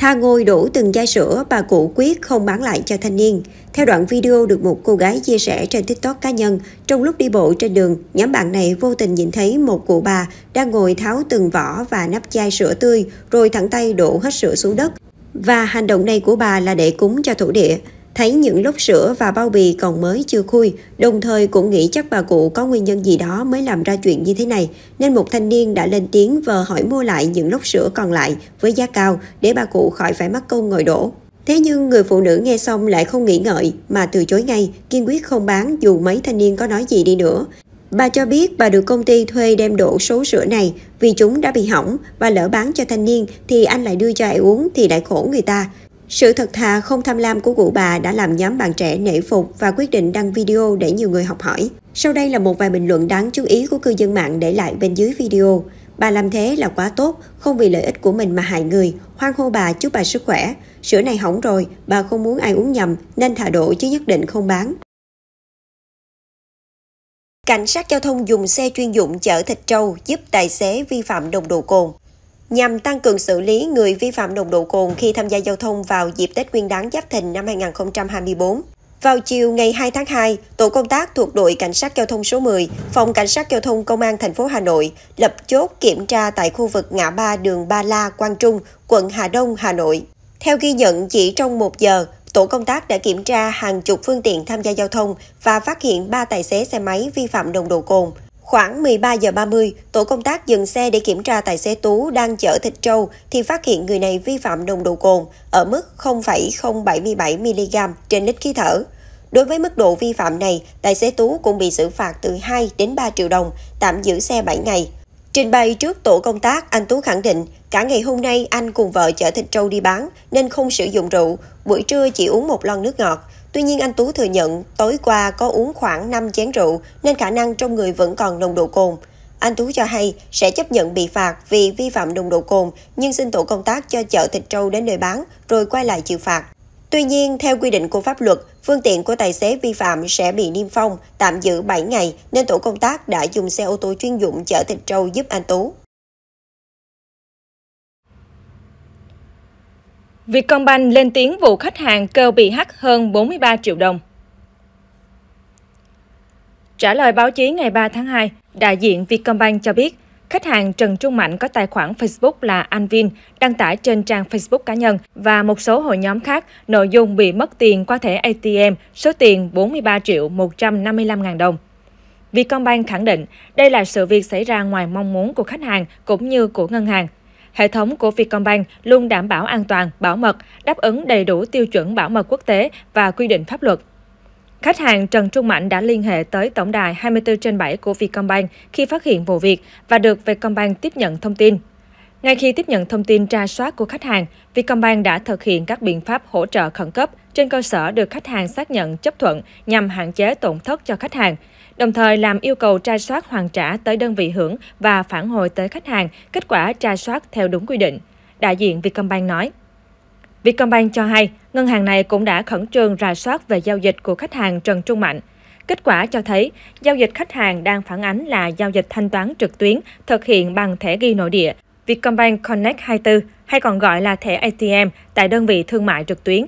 Tha Ngôi đổ từng chai sữa, bà cụ quyết không bán lại cho thanh niên. Theo đoạn video được một cô gái chia sẻ trên TikTok cá nhân, trong lúc đi bộ trên đường, nhóm bạn này vô tình nhìn thấy một cụ bà đang ngồi tháo từng vỏ và nắp chai sữa tươi, rồi thẳng tay đổ hết sữa xuống đất. Và hành động này của bà là để cúng cho thổ địa thấy những lốc sữa và bao bì còn mới chưa khui, đồng thời cũng nghĩ chắc bà cụ có nguyên nhân gì đó mới làm ra chuyện như thế này, nên một thanh niên đã lên tiếng vờ hỏi mua lại những lốc sữa còn lại với giá cao để bà cụ khỏi phải mắc công ngồi đổ. Thế nhưng người phụ nữ nghe xong lại không nghĩ ngợi mà từ chối ngay, kiên quyết không bán dù mấy thanh niên có nói gì đi nữa. Bà cho biết bà được công ty thuê đem đổ số sữa này vì chúng đã bị hỏng và lỡ bán cho thanh niên thì anh lại đưa cho ai uống thì lại khổ người ta. Sự thật thà không tham lam của cụ bà đã làm nhóm bạn trẻ nể phục và quyết định đăng video để nhiều người học hỏi. Sau đây là một vài bình luận đáng chú ý của cư dân mạng để lại bên dưới video. Bà làm thế là quá tốt, không vì lợi ích của mình mà hại người. Hoan hô bà chúc bà sức khỏe. Sữa này hỏng rồi, bà không muốn ai uống nhầm nên thả đổ chứ nhất định không bán. Cảnh sát giao thông dùng xe chuyên dụng chở thịt trâu giúp tài xế vi phạm nồng độ cồn nhằm tăng cường xử lý người vi phạm nồng độ cồn khi tham gia giao thông vào dịp Tết Nguyên đán Giáp Thìn năm 2024. Vào chiều ngày 2 tháng 2, tổ công tác thuộc đội cảnh sát giao thông số 10, phòng cảnh sát giao thông công an thành phố Hà Nội lập chốt kiểm tra tại khu vực ngã ba đường Ba La, Quang Trung, quận Hà Đông, Hà Nội. Theo ghi nhận, chỉ trong một giờ, tổ công tác đã kiểm tra hàng chục phương tiện tham gia giao thông và phát hiện 3 tài xế xe máy vi phạm nồng độ cồn. Khoảng 13 giờ 30, tổ công tác dừng xe để kiểm tra tài xế Tú đang chở thịt trâu thì phát hiện người này vi phạm nồng độ cồn ở mức 0,077mg trên lít khí thở. Đối với mức độ vi phạm này, tài xế Tú cũng bị xử phạt từ 2 đến 3 triệu đồng, tạm giữ xe 7 ngày. Trình bày trước tổ công tác, anh Tú khẳng định cả ngày hôm nay anh cùng vợ chở thịt trâu đi bán nên không sử dụng rượu, buổi trưa chỉ uống một lon nước ngọt. Tuy nhiên anh Tú thừa nhận tối qua có uống khoảng 5 chén rượu nên khả năng trong người vẫn còn nồng độ cồn. Anh Tú cho hay sẽ chấp nhận bị phạt vì vi phạm nồng độ cồn nhưng xin tổ công tác cho chợ thịt trâu đến nơi bán rồi quay lại chịu phạt. Tuy nhiên, theo quy định của pháp luật, phương tiện của tài xế vi phạm sẽ bị niêm phong, tạm giữ 7 ngày nên tổ công tác đã dùng xe ô tô chuyên dụng chở thịt trâu giúp anh Tú. Vietcombank lên tiếng vụ khách hàng kêu bị hack hơn 43 triệu đồng. Trả lời báo chí ngày 3 tháng 2, đại diện Vietcombank cho biết, khách hàng Trần Trung Mạnh có tài khoản Facebook là Anvin, đăng tải trên trang Facebook cá nhân và một số hội nhóm khác nội dung bị mất tiền qua thẻ ATM, số tiền 43 triệu 155 ngàn đồng. Vietcombank khẳng định đây là sự việc xảy ra ngoài mong muốn của khách hàng cũng như của ngân hàng – Hệ thống của Vietcombank luôn đảm bảo an toàn, bảo mật, đáp ứng đầy đủ tiêu chuẩn bảo mật quốc tế và quy định pháp luật. Khách hàng Trần Trung Mạnh đã liên hệ tới tổng đài 24 trên 7 của Vietcombank khi phát hiện vụ việc và được Vietcombank tiếp nhận thông tin. Ngay khi tiếp nhận thông tin tra soát của khách hàng, Vietcombank đã thực hiện các biện pháp hỗ trợ khẩn cấp trên cơ sở được khách hàng xác nhận chấp thuận nhằm hạn chế tổn thất cho khách hàng đồng thời làm yêu cầu tra soát hoàn trả tới đơn vị hưởng và phản hồi tới khách hàng kết quả tra soát theo đúng quy định. Đại diện Vietcombank nói. Vietcombank cho hay, ngân hàng này cũng đã khẩn trương rà soát về giao dịch của khách hàng Trần Trung Mạnh. Kết quả cho thấy, giao dịch khách hàng đang phản ánh là giao dịch thanh toán trực tuyến thực hiện bằng thẻ ghi nội địa Vietcombank Connect 24 hay còn gọi là thẻ ATM tại đơn vị thương mại trực tuyến.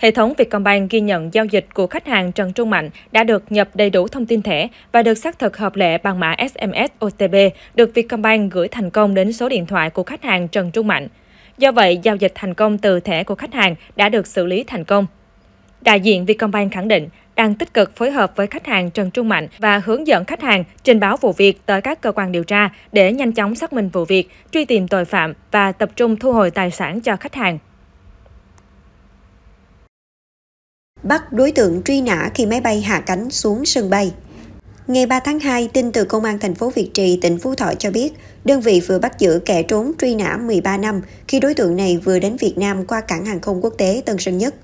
Hệ thống Vietcombank ghi nhận giao dịch của khách hàng Trần Trung Mạnh đã được nhập đầy đủ thông tin thẻ và được xác thực hợp lệ bằng mã SMS OTP được Vietcombank gửi thành công đến số điện thoại của khách hàng Trần Trung Mạnh. Do vậy, giao dịch thành công từ thẻ của khách hàng đã được xử lý thành công. Đại diện Vietcombank khẳng định đang tích cực phối hợp với khách hàng Trần Trung Mạnh và hướng dẫn khách hàng trình báo vụ việc tới các cơ quan điều tra để nhanh chóng xác minh vụ việc, truy tìm tội phạm và tập trung thu hồi tài sản cho khách hàng. bắt đối tượng truy nã khi máy bay hạ cánh xuống sân bay. Ngày 3 tháng 2, tin từ Công an thành phố Việt Trì, tỉnh Phú Thọ cho biết, đơn vị vừa bắt giữ kẻ trốn truy nã 13 năm khi đối tượng này vừa đến Việt Nam qua cảng hàng không quốc tế Tân Sơn Nhất.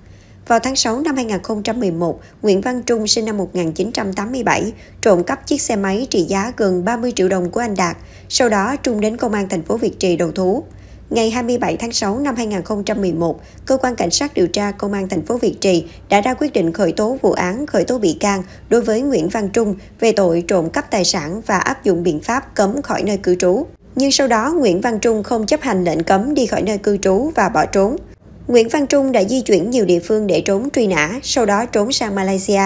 Vào tháng 6 năm 2011, Nguyễn Văn Trung sinh năm 1987 trộm cắp chiếc xe máy trị giá gần 30 triệu đồng của anh Đạt. Sau đó, Trung đến công an thành phố Việt Trì đầu thú. Ngày 27 tháng 6 năm 2011, cơ quan cảnh sát điều tra công an thành phố Việt Trì đã ra quyết định khởi tố vụ án khởi tố bị can đối với Nguyễn Văn Trung về tội trộm cắp tài sản và áp dụng biện pháp cấm khỏi nơi cư trú. Nhưng sau đó Nguyễn Văn Trung không chấp hành lệnh cấm đi khỏi nơi cư trú và bỏ trốn. Nguyễn Văn Trung đã di chuyển nhiều địa phương để trốn truy nã, sau đó trốn sang Malaysia.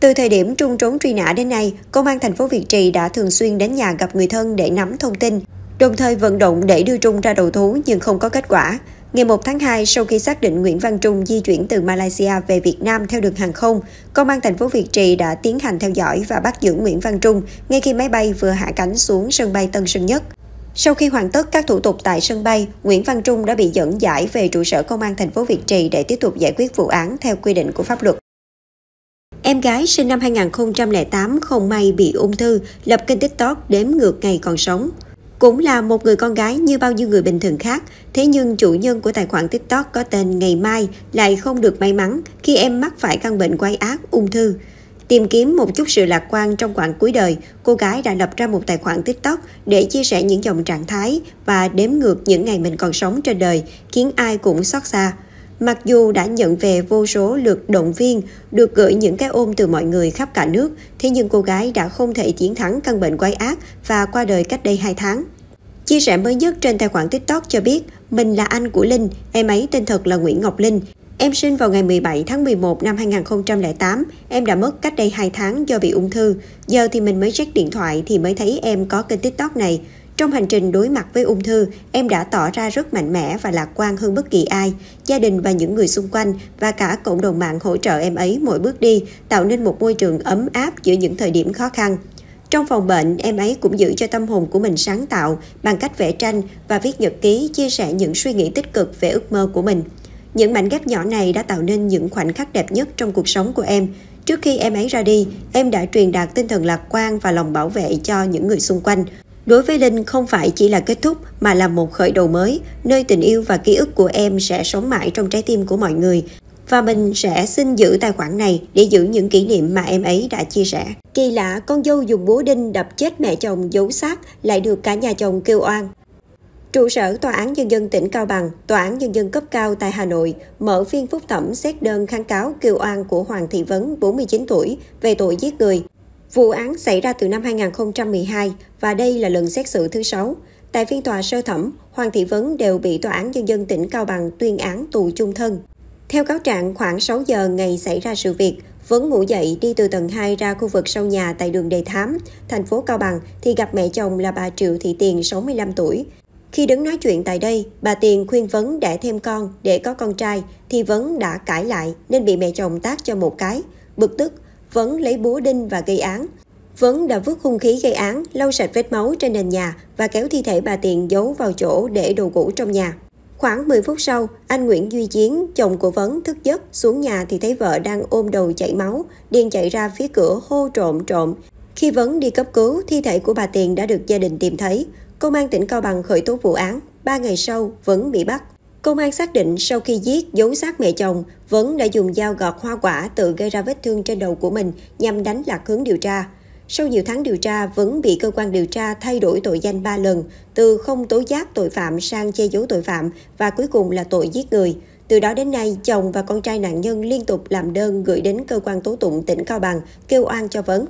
Từ thời điểm Trung trốn truy nã đến nay, Công an thành phố Việt Trì đã thường xuyên đến nhà gặp người thân để nắm thông tin, đồng thời vận động để đưa Trung ra đầu thú nhưng không có kết quả. Ngày 1 tháng 2, sau khi xác định Nguyễn Văn Trung di chuyển từ Malaysia về Việt Nam theo đường hàng không, Công an thành phố Việt Trì đã tiến hành theo dõi và bắt giữ Nguyễn Văn Trung ngay khi máy bay vừa hạ cánh xuống sân bay Tân Sơn Nhất. Sau khi hoàn tất các thủ tục tại sân bay, Nguyễn Văn Trung đã bị dẫn giải về trụ sở Công an thành phố Việt Trì để tiếp tục giải quyết vụ án theo quy định của pháp luật. Em gái sinh năm 2008 không may bị ung thư, lập kênh TikTok đếm ngược ngày còn sống. Cũng là một người con gái như bao nhiêu người bình thường khác, thế nhưng chủ nhân của tài khoản TikTok có tên Ngày Mai lại không được may mắn khi em mắc phải căn bệnh quái ác ung thư. Tìm kiếm một chút sự lạc quan trong quãng cuối đời, cô gái đã lập ra một tài khoản TikTok để chia sẻ những dòng trạng thái và đếm ngược những ngày mình còn sống trên đời, khiến ai cũng xót xa. Mặc dù đã nhận về vô số lượt động viên, được gửi những cái ôm từ mọi người khắp cả nước, thế nhưng cô gái đã không thể chiến thắng căn bệnh quái ác và qua đời cách đây 2 tháng. Chia sẻ mới nhất trên tài khoản TikTok cho biết, mình là anh của Linh, em ấy tên thật là Nguyễn Ngọc Linh. Em sinh vào ngày 17 tháng 11 năm 2008, em đã mất cách đây 2 tháng do bị ung thư. Giờ thì mình mới check điện thoại thì mới thấy em có kênh TikTok này. Trong hành trình đối mặt với ung thư, em đã tỏ ra rất mạnh mẽ và lạc quan hơn bất kỳ ai. Gia đình và những người xung quanh và cả cộng đồng mạng hỗ trợ em ấy mỗi bước đi, tạo nên một môi trường ấm áp giữa những thời điểm khó khăn. Trong phòng bệnh, em ấy cũng giữ cho tâm hồn của mình sáng tạo bằng cách vẽ tranh và viết nhật ký chia sẻ những suy nghĩ tích cực về ước mơ của mình. Những mảnh ghép nhỏ này đã tạo nên những khoảnh khắc đẹp nhất trong cuộc sống của em. Trước khi em ấy ra đi, em đã truyền đạt tinh thần lạc quan và lòng bảo vệ cho những người xung quanh. Đối với Linh không phải chỉ là kết thúc mà là một khởi đầu mới, nơi tình yêu và ký ức của em sẽ sống mãi trong trái tim của mọi người. Và mình sẽ xin giữ tài khoản này để giữ những kỷ niệm mà em ấy đã chia sẻ. Kỳ lạ, con dâu dùng búa đinh đập chết mẹ chồng giấu xác lại được cả nhà chồng kêu oan. Trụ sở Tòa án Nhân dân tỉnh Cao Bằng, Tòa án Nhân dân cấp cao tại Hà Nội mở phiên phúc thẩm xét đơn kháng cáo kêu oan của Hoàng Thị Vấn, 49 tuổi, về tội giết người. Vụ án xảy ra từ năm 2012 và đây là lần xét xử thứ 6. Tại phiên tòa sơ thẩm, Hoàng Thị Vấn đều bị Tòa án Nhân dân tỉnh Cao Bằng tuyên án tù chung thân. Theo cáo trạng, khoảng 6 giờ ngày xảy ra sự việc, Vấn ngủ dậy đi từ tầng 2 ra khu vực sau nhà tại đường Đề Thám, thành phố Cao Bằng thì gặp mẹ chồng là bà Triệu Thị Tiền, 65 tuổi. Khi đứng nói chuyện tại đây, bà Tiền khuyên Vấn đẻ thêm con để có con trai thì Vấn đã cãi lại nên bị mẹ chồng tác cho một cái. Bực tức, Vấn lấy búa đinh và gây án. Vấn đã vứt hung khí gây án, lau sạch vết máu trên nền nhà và kéo thi thể bà Tiền giấu vào chỗ để đồ cũ trong nhà. Khoảng 10 phút sau, anh Nguyễn Duy Chiến, chồng của Vấn thức giấc, xuống nhà thì thấy vợ đang ôm đầu chảy máu, điên chạy ra phía cửa hô trộm trộm. Khi Vấn đi cấp cứu, thi thể của bà Tiền đã được gia đình tìm thấy. Công an tỉnh Cao Bằng khởi tố vụ án, Ba ngày sau Vấn bị bắt. Công an xác định sau khi giết, giấu xác mẹ chồng, Vấn đã dùng dao gọt hoa quả tự gây ra vết thương trên đầu của mình nhằm đánh lạc hướng điều tra. Sau nhiều tháng điều tra, Vấn bị cơ quan điều tra thay đổi tội danh 3 lần, từ không tố giác tội phạm sang che giấu tội phạm và cuối cùng là tội giết người. Từ đó đến nay, chồng và con trai nạn nhân liên tục làm đơn gửi đến cơ quan tố tụng tỉnh Cao Bằng kêu oan cho Vấn.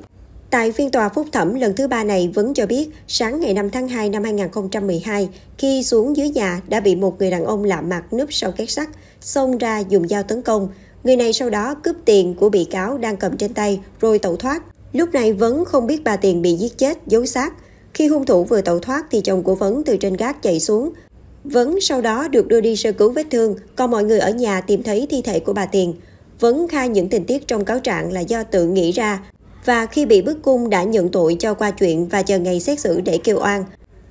Tại phiên tòa phúc thẩm lần thứ ba này, Vấn cho biết sáng ngày 5 tháng 2 năm 2012, khi xuống dưới nhà đã bị một người đàn ông lạ mặt núp sau két sắt, xông ra dùng dao tấn công. Người này sau đó cướp tiền của bị cáo đang cầm trên tay rồi tẩu thoát. Lúc này Vấn không biết bà Tiền bị giết chết, giấu xác. Khi hung thủ vừa tẩu thoát thì chồng của Vấn từ trên gác chạy xuống. Vấn sau đó được đưa đi sơ cứu vết thương, còn mọi người ở nhà tìm thấy thi thể của bà Tiền. Vấn khai những tình tiết trong cáo trạng là do tự nghĩ ra và khi bị bức cung đã nhận tội cho qua chuyện và chờ ngày xét xử để kêu oan.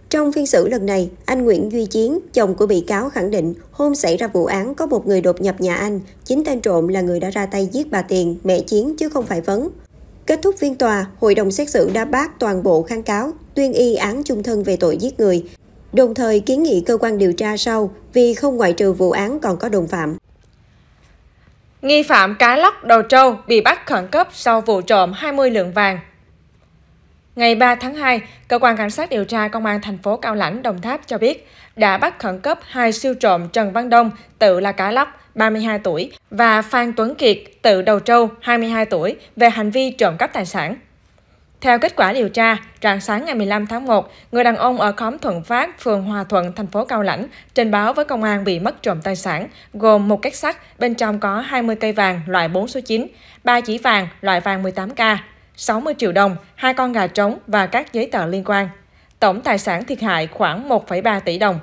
Trong phiên xử lần này, anh Nguyễn Duy Chiến, chồng của bị cáo khẳng định hôm xảy ra vụ án có một người đột nhập nhà anh, chính tên trộm là người đã ra tay giết bà Tiền, mẹ Chiến chứ không phải Vấn. Kết thúc phiên tòa, hội đồng xét xử đã bác toàn bộ kháng cáo, tuyên y án chung thân về tội giết người, đồng thời kiến nghị cơ quan điều tra sau vì không ngoại trừ vụ án còn có đồng phạm. Nghi phạm cá lóc đầu trâu bị bắt khẩn cấp sau vụ trộm 20 lượng vàng. Ngày 3 tháng 2, Cơ quan Cảnh sát điều tra Công an thành phố Cao Lãnh, Đồng Tháp cho biết đã bắt khẩn cấp hai siêu trộm Trần Văn Đông, tự là Cá Lóc, 32 tuổi, và Phan Tuấn Kiệt, tự Đầu Trâu, 22 tuổi, về hành vi trộm cắp tài sản. Theo kết quả điều tra, rạng sáng ngày 15 tháng 1, người đàn ông ở khóm Thuận Phát, phường Hòa Thuận, thành phố Cao Lãnh trình báo với công an bị mất trộm tài sản, gồm một két sắt, bên trong có 20 cây vàng loại 4 số 9, 3 chỉ vàng loại vàng 18K, 60 triệu đồng, hai con gà trống và các giấy tờ liên quan. Tổng tài sản thiệt hại khoảng 1,3 tỷ đồng.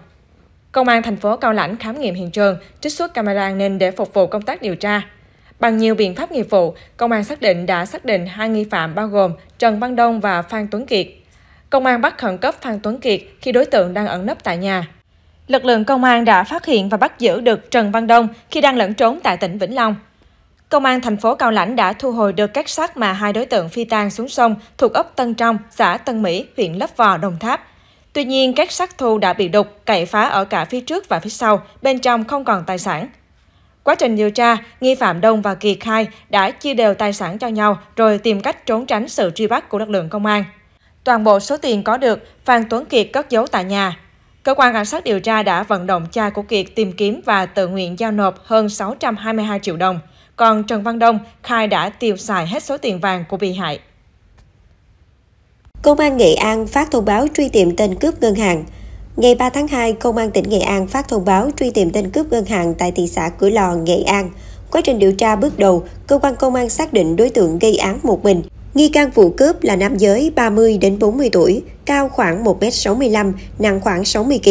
Công an thành phố Cao Lãnh khám nghiệm hiện trường, trích xuất camera nên để phục vụ công tác điều tra. Bằng nhiều biện pháp nghiệp vụ, công an xác định đã xác định hai nghi phạm bao gồm Trần Văn Đông và Phan Tuấn Kiệt. Công an bắt khẩn cấp Phan Tuấn Kiệt khi đối tượng đang ẩn nấp tại nhà. Lực lượng công an đã phát hiện và bắt giữ được Trần Văn Đông khi đang lẩn trốn tại tỉnh Vĩnh Long. Công an thành phố Cao Lãnh đã thu hồi được các xác mà hai đối tượng phi tang xuống sông thuộc ấp Tân Trong, xã Tân Mỹ, huyện Lấp Vò, Đồng Tháp. Tuy nhiên, các xác thu đã bị đục, cậy phá ở cả phía trước và phía sau, bên trong không còn tài sản. Quá trình điều tra, nghi phạm Đông và Kiệt khai đã chia đều tài sản cho nhau rồi tìm cách trốn tránh sự truy bắt của lực lượng công an. Toàn bộ số tiền có được, Phan Tuấn Kiệt cất giấu tại nhà. Cơ quan cảnh sát điều tra đã vận động cha của Kiệt tìm kiếm và tự nguyện giao nộp hơn 622 triệu đồng. Còn Trần Văn Đông khai đã tiêu xài hết số tiền vàng của bị hại. Công an Nghệ An phát thông báo truy tìm tên cướp ngân hàng. Ngày 3 tháng 2, Công an tỉnh Nghệ An phát thông báo truy tìm tên cướp ngân hàng tại thị xã Cửa Lò, Nghệ An. Quá trình điều tra bước đầu, cơ quan công an xác định đối tượng gây án một mình. Nghi can vụ cướp là nam giới 30 đến 40 tuổi, cao khoảng 1m65, nặng khoảng 60 kg.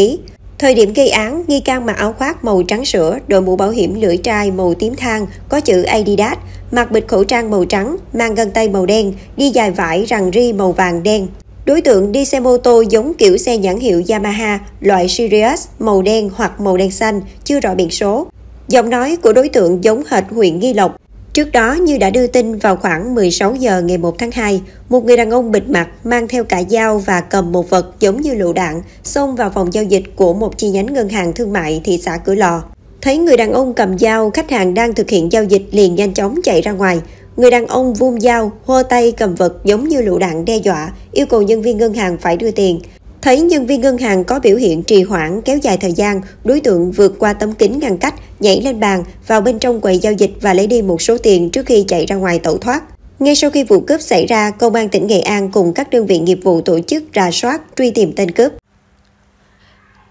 Thời điểm gây án, nghi can mặc áo khoác màu trắng sữa, đội mũ bảo hiểm lưỡi trai màu tím than, có chữ Adidas, mặc bịch khẩu trang màu trắng, mang găng tay màu đen, đi dài vải rằng ri màu vàng đen. Đối tượng đi xe mô tô giống kiểu xe nhãn hiệu Yamaha, loại Sirius, màu đen hoặc màu đen xanh, chưa rõ biển số. Giọng nói của đối tượng giống hệt huyện Nghi Lộc. Trước đó, như đã đưa tin vào khoảng 16 giờ ngày 1 tháng 2, một người đàn ông bịt mặt mang theo cả dao và cầm một vật giống như lựu đạn xông vào phòng giao dịch của một chi nhánh ngân hàng thương mại thị xã Cửa Lò. Thấy người đàn ông cầm dao, khách hàng đang thực hiện giao dịch liền nhanh chóng chạy ra ngoài. Người đàn ông vuông dao, hô tay cầm vật giống như lựu đạn đe dọa, yêu cầu nhân viên ngân hàng phải đưa tiền. Thấy nhân viên ngân hàng có biểu hiện trì hoãn kéo dài thời gian, đối tượng vượt qua tấm kính ngăn cách, nhảy lên bàn, vào bên trong quầy giao dịch và lấy đi một số tiền trước khi chạy ra ngoài tẩu thoát. Ngay sau khi vụ cướp xảy ra, Công an tỉnh Nghệ An cùng các đơn vị nghiệp vụ tổ chức rà soát, truy tìm tên cướp.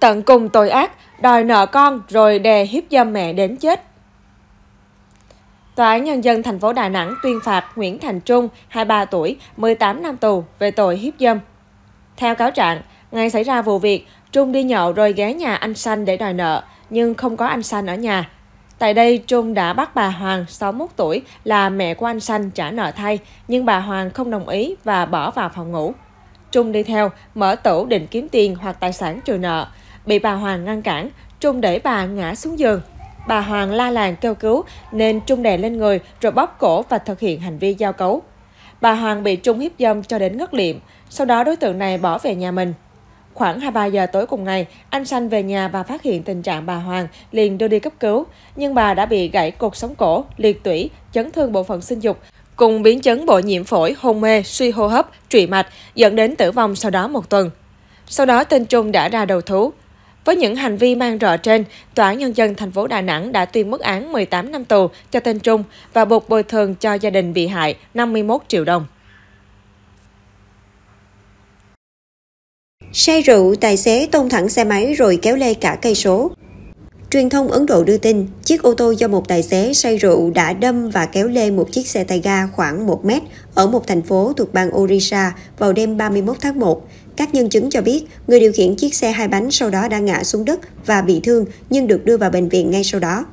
Tận cùng tội ác, đòi nợ con rồi đè hiếp dâm mẹ đến chết. Tòa án Nhân dân thành phố Đà Nẵng tuyên phạt Nguyễn Thành Trung, 23 tuổi, 18 năm tù về tội hiếp dâm. Theo cáo trạng, ngày xảy ra vụ việc, Trung đi nhậu rồi ghé nhà anh Sanh để đòi nợ, nhưng không có anh Sanh ở nhà. Tại đây, Trung đã bắt bà Hoàng, 61 tuổi, là mẹ của anh Sanh trả nợ thay, nhưng bà Hoàng không đồng ý và bỏ vào phòng ngủ. Trung đi theo, mở tủ định kiếm tiền hoặc tài sản trừ nợ. Bị bà Hoàng ngăn cản, Trung để bà ngã xuống giường. Bà Hoàng la làng kêu cứu nên Trung đè lên người rồi bóp cổ và thực hiện hành vi giao cấu. Bà Hoàng bị Trung hiếp dâm cho đến ngất liệm, sau đó đối tượng này bỏ về nhà mình. Khoảng 23 giờ tối cùng ngày, anh Sanh về nhà và phát hiện tình trạng bà Hoàng liền đưa đi cấp cứu, nhưng bà đã bị gãy cột sống cổ, liệt tủy, chấn thương bộ phận sinh dục, cùng biến chứng bộ nhiễm phổi, hôn mê, suy hô hấp, trụy mạch, dẫn đến tử vong sau đó một tuần. Sau đó tên Trung đã ra đầu thú. Với những hành vi mang rợ trên, Tòa án Nhân dân thành phố Đà Nẵng đã tuyên mức án 18 năm tù cho tên Trung và buộc bồi thường cho gia đình bị hại 51 triệu đồng. Say rượu, tài xế tông thẳng xe máy rồi kéo lê cả cây số. Truyền thông Ấn Độ đưa tin, chiếc ô tô do một tài xế say rượu đã đâm và kéo lê một chiếc xe tay ga khoảng 1 mét ở một thành phố thuộc bang Orissa vào đêm 31 tháng 1. Các nhân chứng cho biết, người điều khiển chiếc xe hai bánh sau đó đã ngã xuống đất và bị thương nhưng được đưa vào bệnh viện ngay sau đó.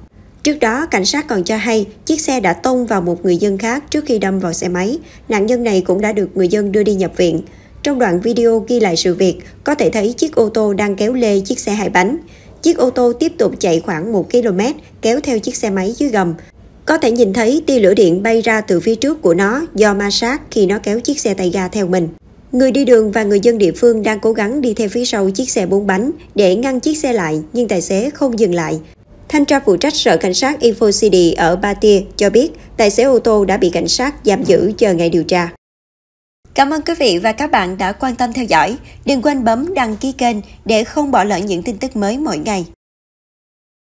Trước đó, cảnh sát còn cho hay chiếc xe đã tông vào một người dân khác trước khi đâm vào xe máy. Nạn nhân này cũng đã được người dân đưa đi nhập viện. Trong đoạn video ghi lại sự việc, có thể thấy chiếc ô tô đang kéo lê chiếc xe hai bánh. Chiếc ô tô tiếp tục chạy khoảng 1 km, kéo theo chiếc xe máy dưới gầm. Có thể nhìn thấy tia lửa điện bay ra từ phía trước của nó do ma sát khi nó kéo chiếc xe tay ga theo mình. Người đi đường và người dân địa phương đang cố gắng đi theo phía sau chiếc xe bốn bánh để ngăn chiếc xe lại, nhưng tài xế không dừng lại. Thanh tra phụ trách sở cảnh sát Info City ở Ba Tia cho biết tài xế ô tô đã bị cảnh sát giam giữ chờ ngày điều tra. Cảm ơn quý vị và các bạn đã quan tâm theo dõi. Đừng quên bấm đăng ký kênh để không bỏ lỡ những tin tức mới mỗi ngày.